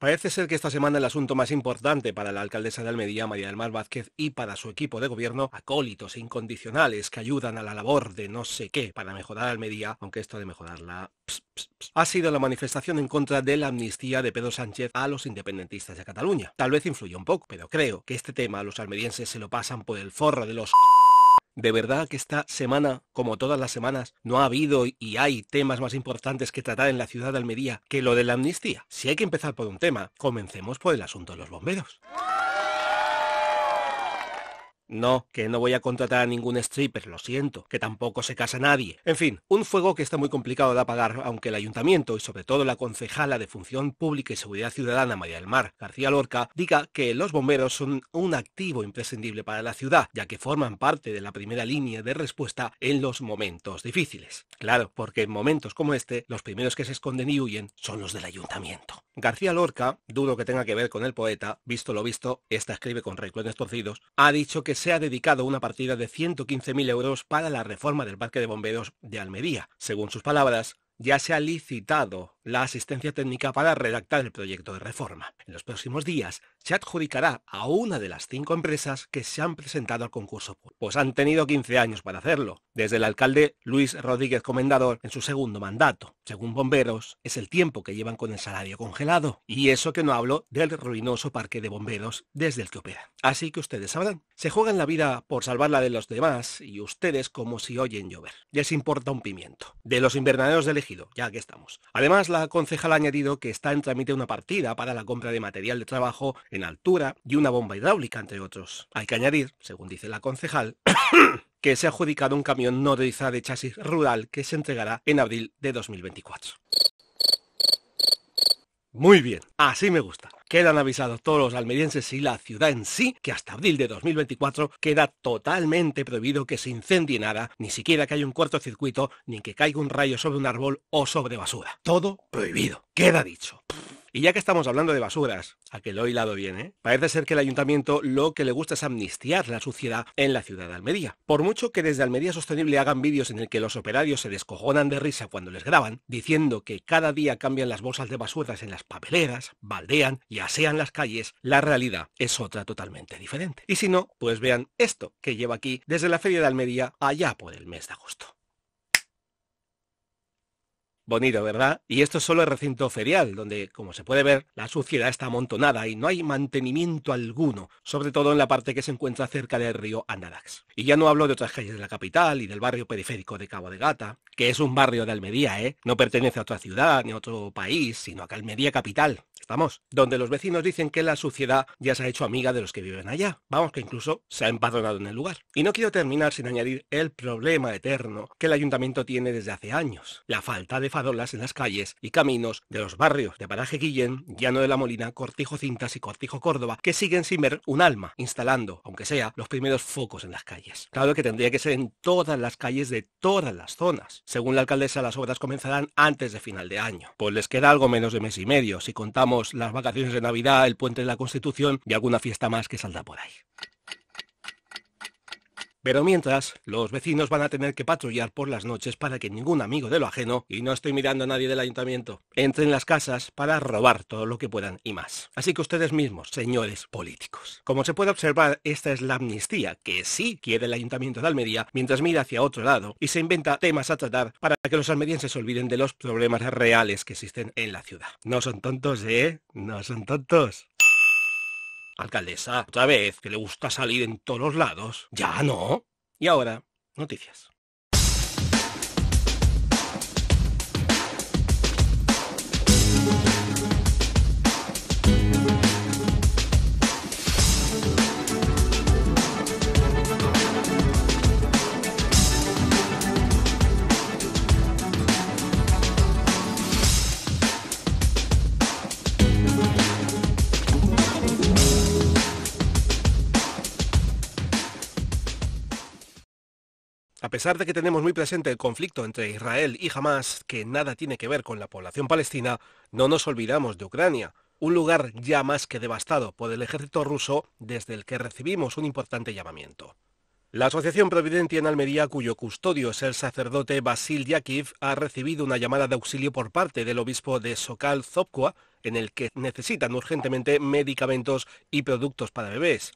Parece ser que esta semana el asunto más importante para la alcaldesa de Almería, María del Mar Vázquez, y para su equipo de gobierno, acólitos e incondicionales que ayudan a la labor de no sé qué para mejorar Almería, aunque esto de mejorarla ha sido la manifestación en contra de la amnistía de Pedro Sánchez a los independentistas de Cataluña. Tal vez influyó un poco, pero creo que este tema los almerienses se lo pasan por el forro de los de verdad que esta semana, como todas las semanas, no ha habido y hay temas más importantes que tratar en la ciudad de Almería que lo de la amnistía. Si hay que empezar por un tema, comencemos por el asunto de los bomberos. No, que no voy a contratar a ningún stripper, lo siento, que tampoco se casa nadie. En fin, un fuego que está muy complicado de apagar, aunque el ayuntamiento y sobre todo la concejala de Función Pública y Seguridad Ciudadana María del Mar, García Lorca, diga que los bomberos son un activo imprescindible para la ciudad, ya que forman parte de la primera línea de respuesta en los momentos difíciles. Claro, porque en momentos como este, los primeros que se esconden y huyen son los del ayuntamiento. García Lorca, dudo que tenga que ver con el poeta, visto lo visto, esta escribe con reclones torcidos, ha dicho que se ha dedicado una partida de 115.000 euros para la reforma del Parque de Bomberos de Almería. Según sus palabras, ya se ha licitado la asistencia técnica para redactar el proyecto de reforma. En los próximos días se adjudicará a una de las cinco empresas que se han presentado al concurso, pues han tenido 15 años para hacerlo, desde el alcalde Luis Rodríguez Comendador en su segundo mandato. Según bomberos, es el tiempo que llevan con el salario congelado, y eso que no hablo del ruinoso parque de bomberos desde el que opera. Así que ustedes sabrán, se juegan la vida por salvarla de los demás y ustedes como si oyen llover. Les importa un pimiento. De los invernaderos de elegido, ya que estamos. Además, la la concejal ha añadido que está en trámite una partida para la compra de material de trabajo en altura y una bomba hidráulica, entre otros. Hay que añadir, según dice la concejal, que se ha adjudicado un camión iza de chasis rural que se entregará en abril de 2024. Muy bien, así me gusta. Quedan avisados todos los almerienses y la ciudad en sí que hasta abril de 2024 queda totalmente prohibido que se incendie nada, ni siquiera que haya un circuito, ni que caiga un rayo sobre un árbol o sobre basura. Todo prohibido. Queda dicho. Y ya que estamos hablando de basuras, a que lo hoy lado viene ¿eh? parece ser que el ayuntamiento lo que le gusta es amnistiar la suciedad en la ciudad de Almería. Por mucho que desde Almería Sostenible hagan vídeos en el que los operarios se descojonan de risa cuando les graban, diciendo que cada día cambian las bolsas de basuras en las papeleras, baldean y asean las calles, la realidad es otra totalmente diferente. Y si no, pues vean esto que lleva aquí desde la Feria de Almería allá por el mes de agosto. Bonito, ¿verdad? Y esto es solo el recinto ferial, donde, como se puede ver, la suciedad está amontonada y no hay mantenimiento alguno, sobre todo en la parte que se encuentra cerca del río Andarax. Y ya no hablo de otras calles de la capital y del barrio periférico de Cabo de Gata, que es un barrio de Almería, ¿eh? No pertenece a otra ciudad ni a otro país, sino a Almería capital estamos, donde los vecinos dicen que la suciedad ya se ha hecho amiga de los que viven allá. Vamos, que incluso se ha empadronado en el lugar. Y no quiero terminar sin añadir el problema eterno que el ayuntamiento tiene desde hace años. La falta de farolas en las calles y caminos de los barrios de Paraje Guillén, Llano de la Molina, Cortijo Cintas y Cortijo Córdoba, que siguen sin ver un alma, instalando, aunque sea, los primeros focos en las calles. Claro que tendría que ser en todas las calles de todas las zonas. Según la alcaldesa, las obras comenzarán antes de final de año. Pues les queda algo menos de mes y medio, si contamos las vacaciones de Navidad, el puente de la Constitución y alguna fiesta más que salda por ahí. Pero mientras, los vecinos van a tener que patrullar por las noches para que ningún amigo de lo ajeno, y no estoy mirando a nadie del ayuntamiento, entre en las casas para robar todo lo que puedan y más. Así que ustedes mismos, señores políticos. Como se puede observar, esta es la amnistía que sí quiere el ayuntamiento de Almería mientras mira hacia otro lado y se inventa temas a tratar para que los almerienses se olviden de los problemas reales que existen en la ciudad. No son tontos, ¿eh? No son tontos. Alcaldesa, otra vez, que le gusta salir en todos lados. Ya no. Y ahora, noticias. A pesar de que tenemos muy presente el conflicto entre Israel y Hamas, que nada tiene que ver con la población palestina, no nos olvidamos de Ucrania, un lugar ya más que devastado por el ejército ruso desde el que recibimos un importante llamamiento. La Asociación Providentia en Almería, cuyo custodio es el sacerdote Basil Yakiv, ha recibido una llamada de auxilio por parte del obispo de Sokal Zopkua, en el que necesitan urgentemente medicamentos y productos para bebés.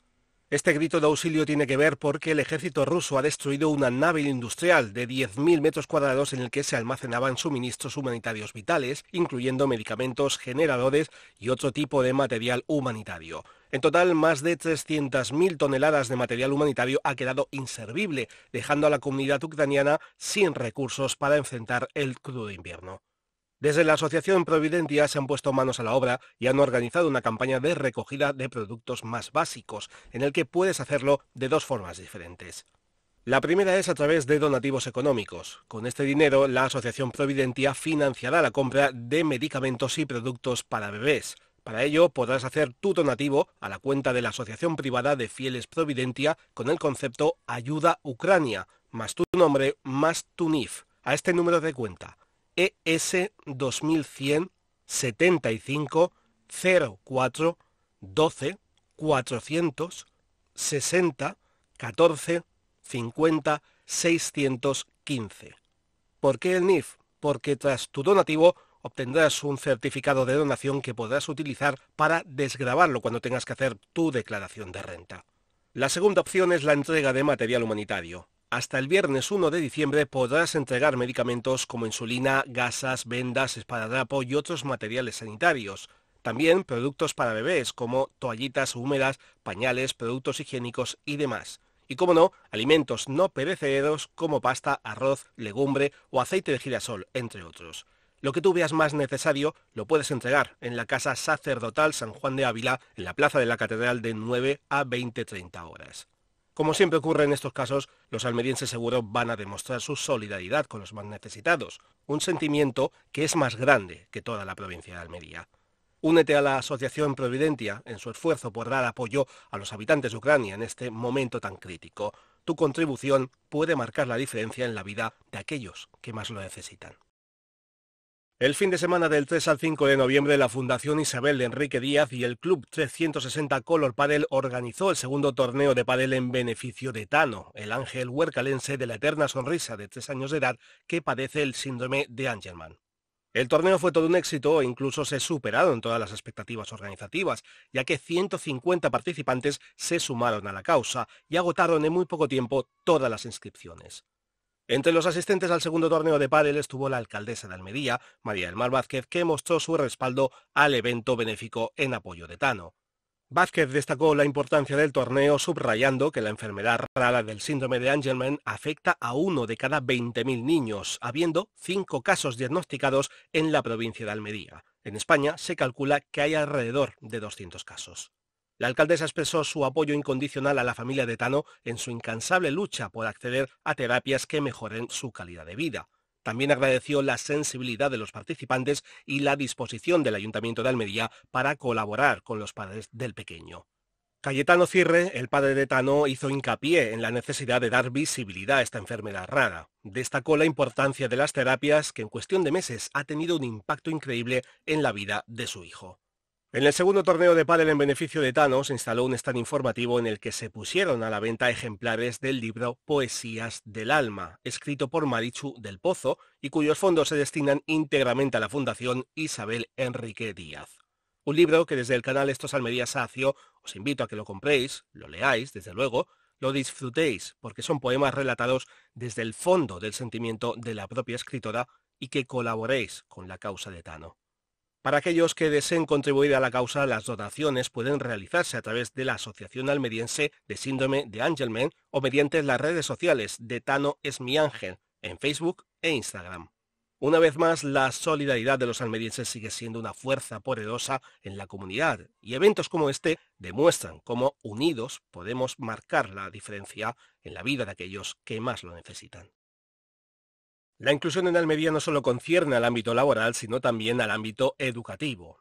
Este grito de auxilio tiene que ver porque el ejército ruso ha destruido una nave industrial de 10.000 metros cuadrados en el que se almacenaban suministros humanitarios vitales, incluyendo medicamentos, generadores y otro tipo de material humanitario. En total, más de 300.000 toneladas de material humanitario ha quedado inservible, dejando a la comunidad ucraniana sin recursos para enfrentar el crudo invierno. Desde la Asociación Providentia se han puesto manos a la obra y han organizado una campaña de recogida de productos más básicos, en el que puedes hacerlo de dos formas diferentes. La primera es a través de donativos económicos. Con este dinero, la Asociación Providentia financiará la compra de medicamentos y productos para bebés. Para ello, podrás hacer tu donativo a la cuenta de la Asociación Privada de Fieles Providentia con el concepto Ayuda Ucrania, más tu nombre, más tu NIF, a este número de cuenta ES 2100 75 04 12 460 14 50 615. ¿Por qué el NIF? Porque tras tu donativo obtendrás un certificado de donación que podrás utilizar para desgrabarlo cuando tengas que hacer tu declaración de renta. La segunda opción es la entrega de material humanitario. Hasta el viernes 1 de diciembre podrás entregar medicamentos como insulina, gasas, vendas, esparadrapo y otros materiales sanitarios. También productos para bebés como toallitas húmedas, pañales, productos higiénicos y demás. Y como no, alimentos no perecederos como pasta, arroz, legumbre o aceite de girasol, entre otros. Lo que tú veas más necesario lo puedes entregar en la Casa Sacerdotal San Juan de Ávila, en la Plaza de la Catedral de 9 a 2030 horas. Como siempre ocurre en estos casos, los almerienses seguro van a demostrar su solidaridad con los más necesitados, un sentimiento que es más grande que toda la provincia de Almería. Únete a la Asociación Providentia en su esfuerzo por dar apoyo a los habitantes de Ucrania en este momento tan crítico. Tu contribución puede marcar la diferencia en la vida de aquellos que más lo necesitan. El fin de semana del 3 al 5 de noviembre, la Fundación Isabel de Enrique Díaz y el Club 360 Color Padel organizó el segundo torneo de padel en beneficio de Tano, el ángel huercalense de la eterna sonrisa de tres años de edad que padece el síndrome de Angelman. El torneo fue todo un éxito e incluso se superaron todas las expectativas organizativas, ya que 150 participantes se sumaron a la causa y agotaron en muy poco tiempo todas las inscripciones. Entre los asistentes al segundo torneo de pádel estuvo la alcaldesa de Almería, María del Mar Vázquez, que mostró su respaldo al evento benéfico en apoyo de Tano. Vázquez destacó la importancia del torneo subrayando que la enfermedad rara del síndrome de Angelman afecta a uno de cada 20.000 niños, habiendo cinco casos diagnosticados en la provincia de Almería. En España se calcula que hay alrededor de 200 casos. La alcaldesa expresó su apoyo incondicional a la familia de Tano en su incansable lucha por acceder a terapias que mejoren su calidad de vida. También agradeció la sensibilidad de los participantes y la disposición del Ayuntamiento de Almería para colaborar con los padres del pequeño. Cayetano Cirre, el padre de Tano, hizo hincapié en la necesidad de dar visibilidad a esta enfermedad rara. Destacó la importancia de las terapias que en cuestión de meses ha tenido un impacto increíble en la vida de su hijo. En el segundo torneo de pádel en beneficio de Tano se instaló un stand informativo en el que se pusieron a la venta ejemplares del libro Poesías del Alma, escrito por Marichu del Pozo y cuyos fondos se destinan íntegramente a la Fundación Isabel Enrique Díaz. Un libro que desde el canal Estos Almería Sacio os invito a que lo compréis, lo leáis, desde luego, lo disfrutéis, porque son poemas relatados desde el fondo del sentimiento de la propia escritora y que colaboréis con la causa de Tano. Para aquellos que deseen contribuir a la causa, las donaciones pueden realizarse a través de la Asociación Almeriense de Síndrome de Angelman o mediante las redes sociales de Tano es mi ángel en Facebook e Instagram. Una vez más, la solidaridad de los almerienses sigue siendo una fuerza poderosa en la comunidad y eventos como este demuestran cómo unidos podemos marcar la diferencia en la vida de aquellos que más lo necesitan. La inclusión en Almería no solo concierne al ámbito laboral, sino también al ámbito educativo.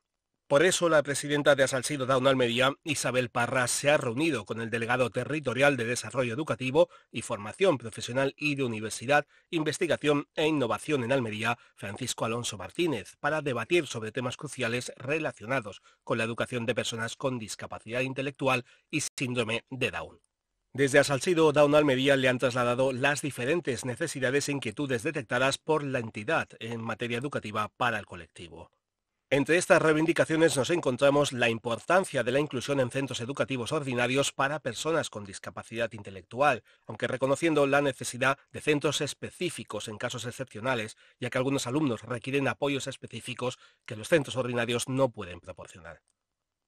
Por eso la presidenta de Asalsido Down Almería, Isabel Parras, se ha reunido con el delegado territorial de Desarrollo Educativo y Formación Profesional y de Universidad, Investigación e Innovación en Almería, Francisco Alonso Martínez, para debatir sobre temas cruciales relacionados con la educación de personas con discapacidad intelectual y síndrome de Down. Desde Asalcido, Down Almería le han trasladado las diferentes necesidades e inquietudes detectadas por la entidad en materia educativa para el colectivo. Entre estas reivindicaciones nos encontramos la importancia de la inclusión en centros educativos ordinarios para personas con discapacidad intelectual, aunque reconociendo la necesidad de centros específicos en casos excepcionales, ya que algunos alumnos requieren apoyos específicos que los centros ordinarios no pueden proporcionar.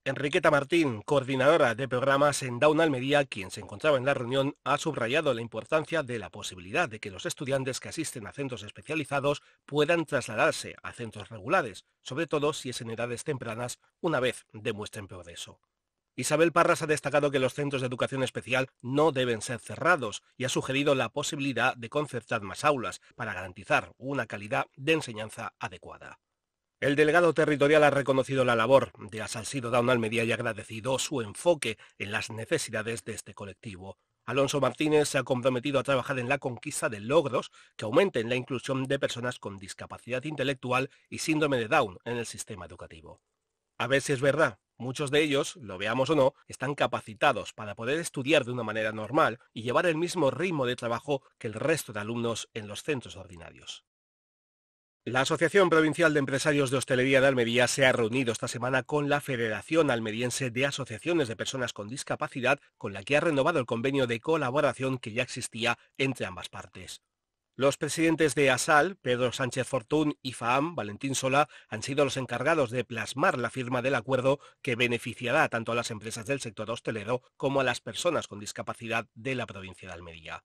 Enriqueta Martín, coordinadora de programas en Down Almería, quien se encontraba en la reunión, ha subrayado la importancia de la posibilidad de que los estudiantes que asisten a centros especializados puedan trasladarse a centros regulares, sobre todo si es en edades tempranas, una vez demuestren progreso. Isabel Parras ha destacado que los centros de educación especial no deben ser cerrados y ha sugerido la posibilidad de concertar más aulas para garantizar una calidad de enseñanza adecuada. El delegado territorial ha reconocido la labor de Asalcido Down Media y ha agradecido su enfoque en las necesidades de este colectivo. Alonso Martínez se ha comprometido a trabajar en la conquista de logros que aumenten la inclusión de personas con discapacidad intelectual y síndrome de Down en el sistema educativo. A ver si es verdad, muchos de ellos, lo veamos o no, están capacitados para poder estudiar de una manera normal y llevar el mismo ritmo de trabajo que el resto de alumnos en los centros ordinarios. La Asociación Provincial de Empresarios de Hostelería de Almería se ha reunido esta semana con la Federación Almeriense de Asociaciones de Personas con Discapacidad, con la que ha renovado el convenio de colaboración que ya existía entre ambas partes. Los presidentes de ASAL, Pedro Sánchez Fortún y FAAM, Valentín Sola, han sido los encargados de plasmar la firma del acuerdo que beneficiará tanto a las empresas del sector hostelero como a las personas con discapacidad de la provincia de Almería.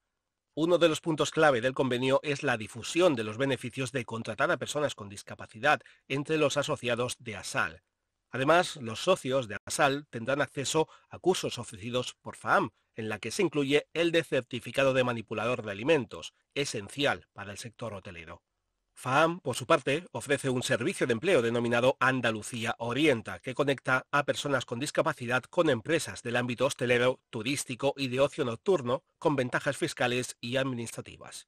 Uno de los puntos clave del convenio es la difusión de los beneficios de contratar a personas con discapacidad entre los asociados de ASAL. Además, los socios de ASAL tendrán acceso a cursos ofrecidos por FAAM, en la que se incluye el de certificado de manipulador de alimentos, esencial para el sector hotelero. FAAM, por su parte, ofrece un servicio de empleo denominado Andalucía Orienta, que conecta a personas con discapacidad con empresas del ámbito hostelero, turístico y de ocio nocturno, con ventajas fiscales y administrativas.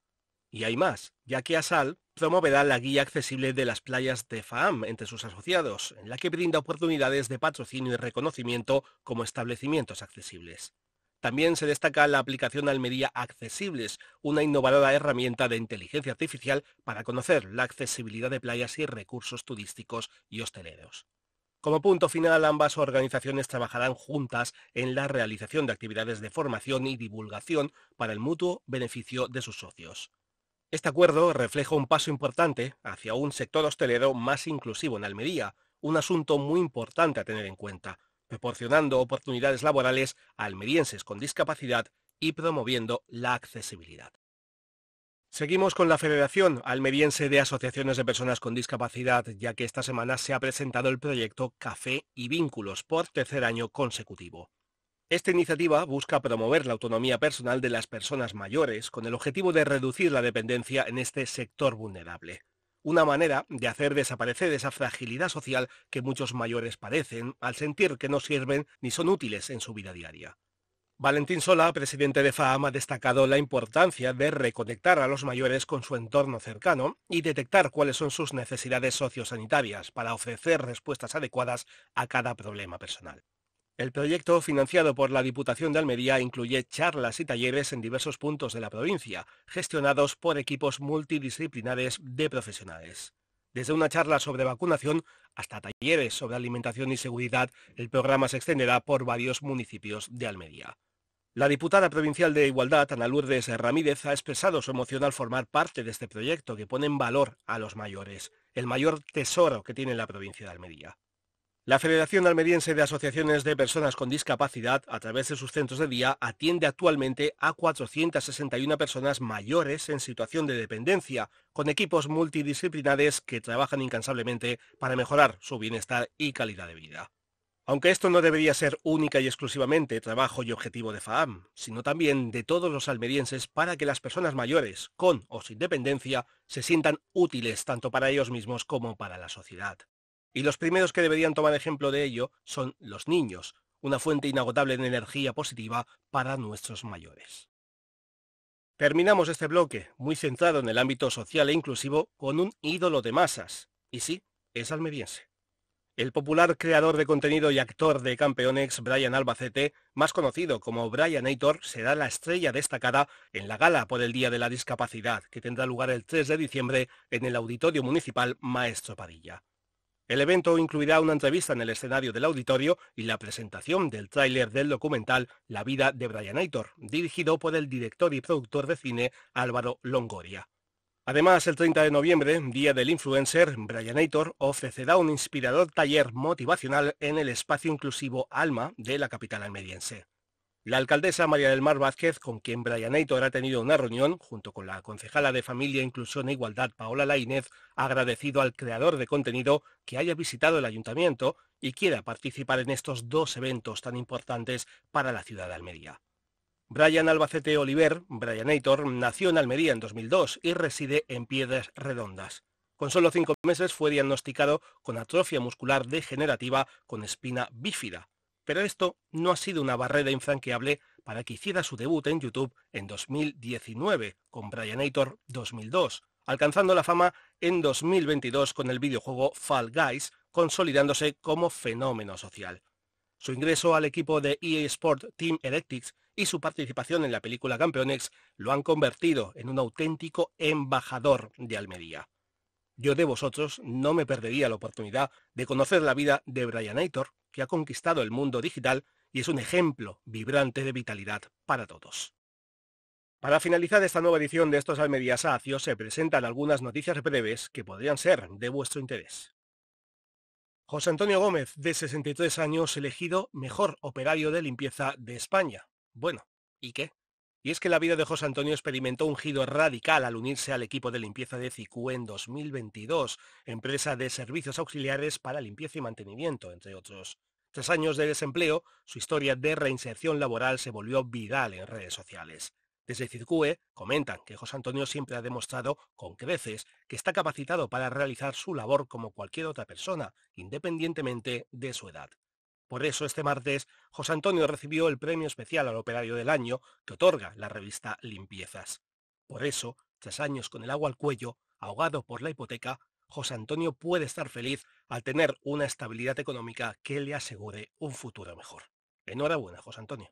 Y hay más, ya que ASAL promoverá la guía accesible de las playas de FAAM entre sus asociados, en la que brinda oportunidades de patrocinio y reconocimiento como establecimientos accesibles. También se destaca la aplicación Almería Accesibles, una innovadora herramienta de inteligencia artificial para conocer la accesibilidad de playas y recursos turísticos y hosteleros. Como punto final, ambas organizaciones trabajarán juntas en la realización de actividades de formación y divulgación para el mutuo beneficio de sus socios. Este acuerdo refleja un paso importante hacia un sector hostelero más inclusivo en Almería, un asunto muy importante a tener en cuenta, proporcionando oportunidades laborales a almerienses con discapacidad y promoviendo la accesibilidad. Seguimos con la Federación Almeriense de Asociaciones de Personas con Discapacidad, ya que esta semana se ha presentado el proyecto Café y Vínculos por tercer año consecutivo. Esta iniciativa busca promover la autonomía personal de las personas mayores con el objetivo de reducir la dependencia en este sector vulnerable una manera de hacer desaparecer esa fragilidad social que muchos mayores padecen al sentir que no sirven ni son útiles en su vida diaria. Valentín Sola, presidente de FAAM, ha destacado la importancia de reconectar a los mayores con su entorno cercano y detectar cuáles son sus necesidades sociosanitarias para ofrecer respuestas adecuadas a cada problema personal. El proyecto, financiado por la Diputación de Almería, incluye charlas y talleres en diversos puntos de la provincia, gestionados por equipos multidisciplinares de profesionales. Desde una charla sobre vacunación hasta talleres sobre alimentación y seguridad, el programa se extenderá por varios municipios de Almería. La diputada provincial de Igualdad, Ana Lourdes Ramírez, ha expresado su emoción al formar parte de este proyecto que pone en valor a los mayores, el mayor tesoro que tiene la provincia de Almería. La Federación Almeriense de Asociaciones de Personas con Discapacidad, a través de sus centros de día, atiende actualmente a 461 personas mayores en situación de dependencia, con equipos multidisciplinares que trabajan incansablemente para mejorar su bienestar y calidad de vida. Aunque esto no debería ser única y exclusivamente trabajo y objetivo de FAAM, sino también de todos los almerienses para que las personas mayores, con o sin dependencia, se sientan útiles tanto para ellos mismos como para la sociedad. Y los primeros que deberían tomar ejemplo de ello son los niños, una fuente inagotable de energía positiva para nuestros mayores. Terminamos este bloque, muy centrado en el ámbito social e inclusivo, con un ídolo de masas. Y sí, es almeriense. El popular creador de contenido y actor de Campeonex, Brian Albacete, más conocido como Brian Aitor, será la estrella destacada en la gala por el Día de la Discapacidad, que tendrá lugar el 3 de diciembre en el Auditorio Municipal Maestro Padilla. El evento incluirá una entrevista en el escenario del auditorio y la presentación del tráiler del documental La vida de Brian Aitor, dirigido por el director y productor de cine Álvaro Longoria. Además, el 30 de noviembre, Día del Influencer, Brian Aitor ofrecerá un inspirador taller motivacional en el espacio inclusivo Alma de la capital almeriense. La alcaldesa María del Mar Vázquez, con quien Brian Aitor ha tenido una reunión, junto con la concejala de Familia, Inclusión e Igualdad, Paola Lainez, ha agradecido al creador de contenido que haya visitado el ayuntamiento y quiera participar en estos dos eventos tan importantes para la ciudad de Almería. Brian Albacete Oliver, Brian Aitor, nació en Almería en 2002 y reside en Piedras Redondas. Con solo cinco meses fue diagnosticado con atrofia muscular degenerativa con espina bífida pero esto no ha sido una barrera infranqueable para que hiciera su debut en YouTube en 2019 con Aitor 2002, alcanzando la fama en 2022 con el videojuego Fall Guys, consolidándose como fenómeno social. Su ingreso al equipo de EA Sport Team Electics y su participación en la película Campeones lo han convertido en un auténtico embajador de Almería. Yo de vosotros no me perdería la oportunidad de conocer la vida de Brian Aitor, que ha conquistado el mundo digital y es un ejemplo vibrante de vitalidad para todos. Para finalizar esta nueva edición de estos Almedias Acios se presentan algunas noticias breves que podrían ser de vuestro interés. José Antonio Gómez, de 63 años, elegido mejor operario de limpieza de España. Bueno, ¿y qué? Y es que la vida de José Antonio experimentó un giro radical al unirse al equipo de limpieza de CICU en 2022, empresa de servicios auxiliares para limpieza y mantenimiento, entre otros. Tras años de desempleo, su historia de reinserción laboral se volvió viral en redes sociales. Desde CICUE eh, comentan que José Antonio siempre ha demostrado con creces que está capacitado para realizar su labor como cualquier otra persona, independientemente de su edad. Por eso este martes José Antonio recibió el premio especial al operario del año que otorga la revista Limpiezas. Por eso, tras años con el agua al cuello, ahogado por la hipoteca, José Antonio puede estar feliz al tener una estabilidad económica que le asegure un futuro mejor. Enhorabuena, José Antonio.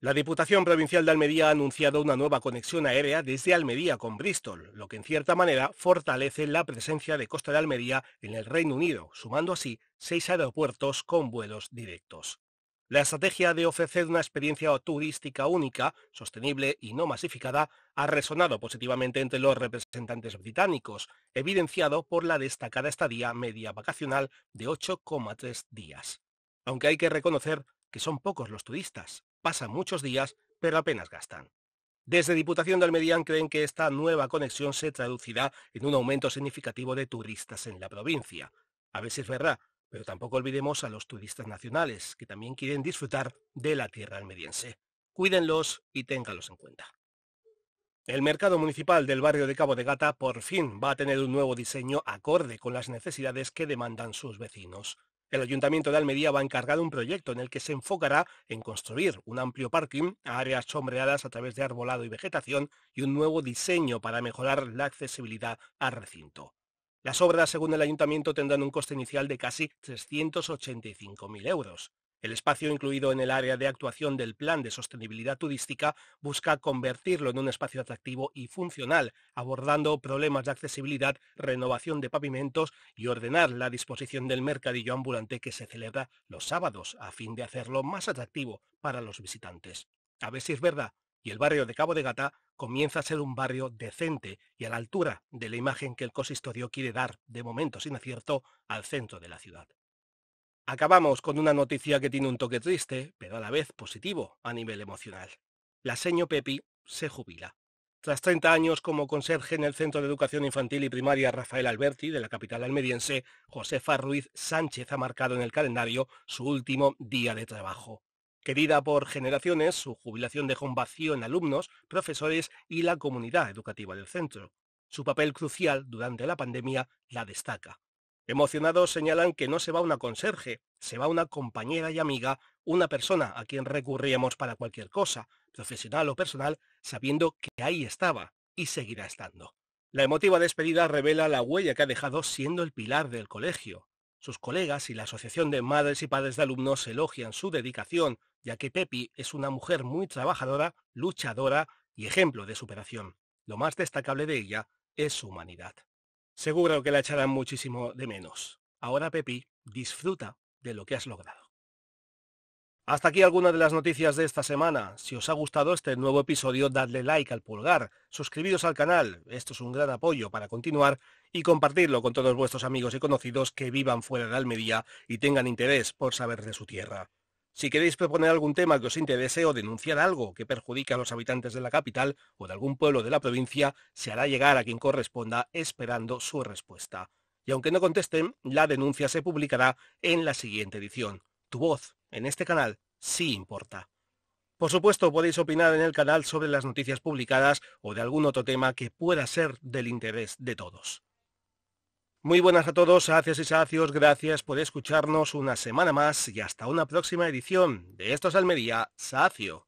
La Diputación Provincial de Almería ha anunciado una nueva conexión aérea desde Almería con Bristol, lo que en cierta manera fortalece la presencia de Costa de Almería en el Reino Unido, sumando así seis aeropuertos con vuelos directos. La estrategia de ofrecer una experiencia turística única, sostenible y no masificada ha resonado positivamente entre los representantes británicos, evidenciado por la destacada estadía media vacacional de 8,3 días. Aunque hay que reconocer que son pocos los turistas pasan muchos días, pero apenas gastan. Desde Diputación de Almedián creen que esta nueva conexión se traducirá en un aumento significativo de turistas en la provincia. A veces verrá, pero tampoco olvidemos a los turistas nacionales, que también quieren disfrutar de la tierra almeriense. Cuídenlos y ténganlos en cuenta. El mercado municipal del barrio de Cabo de Gata por fin va a tener un nuevo diseño acorde con las necesidades que demandan sus vecinos. El Ayuntamiento de Almería va a encargar un proyecto en el que se enfocará en construir un amplio parking, áreas sombreadas a través de arbolado y vegetación y un nuevo diseño para mejorar la accesibilidad al recinto. Las obras, según el ayuntamiento, tendrán un coste inicial de casi 385.000 euros. El espacio incluido en el área de actuación del Plan de Sostenibilidad Turística busca convertirlo en un espacio atractivo y funcional, abordando problemas de accesibilidad, renovación de pavimentos y ordenar la disposición del mercadillo ambulante que se celebra los sábados a fin de hacerlo más atractivo para los visitantes. A ver si es verdad, y el barrio de Cabo de Gata comienza a ser un barrio decente y a la altura de la imagen que el Cosistodio quiere dar, de momento sin acierto, al centro de la ciudad. Acabamos con una noticia que tiene un toque triste, pero a la vez positivo a nivel emocional. La seño Pepi se jubila. Tras 30 años como conserje en el Centro de Educación Infantil y Primaria Rafael Alberti de la capital almeriense, Josefa Ruiz Sánchez ha marcado en el calendario su último día de trabajo. Querida por generaciones, su jubilación dejó un vacío en alumnos, profesores y la comunidad educativa del centro. Su papel crucial durante la pandemia la destaca. Emocionados señalan que no se va una conserje, se va una compañera y amiga, una persona a quien recurríamos para cualquier cosa, profesional o personal, sabiendo que ahí estaba y seguirá estando. La emotiva despedida revela la huella que ha dejado siendo el pilar del colegio. Sus colegas y la Asociación de Madres y Padres de Alumnos elogian su dedicación, ya que Pepi es una mujer muy trabajadora, luchadora y ejemplo de superación. Lo más destacable de ella es su humanidad. Seguro que la echarán muchísimo de menos. Ahora, Pepi, disfruta de lo que has logrado. Hasta aquí alguna de las noticias de esta semana. Si os ha gustado este nuevo episodio, dadle like al pulgar, suscribiros al canal, esto es un gran apoyo para continuar, y compartirlo con todos vuestros amigos y conocidos que vivan fuera de Almería y tengan interés por saber de su tierra. Si queréis proponer algún tema que os interese o denunciar algo que perjudica a los habitantes de la capital o de algún pueblo de la provincia, se hará llegar a quien corresponda esperando su respuesta. Y aunque no contesten, la denuncia se publicará en la siguiente edición. Tu voz, en este canal, sí importa. Por supuesto, podéis opinar en el canal sobre las noticias publicadas o de algún otro tema que pueda ser del interés de todos. Muy buenas a todos, sacios y sacios, gracias por escucharnos una semana más y hasta una próxima edición de Esto es Almería, Sacio.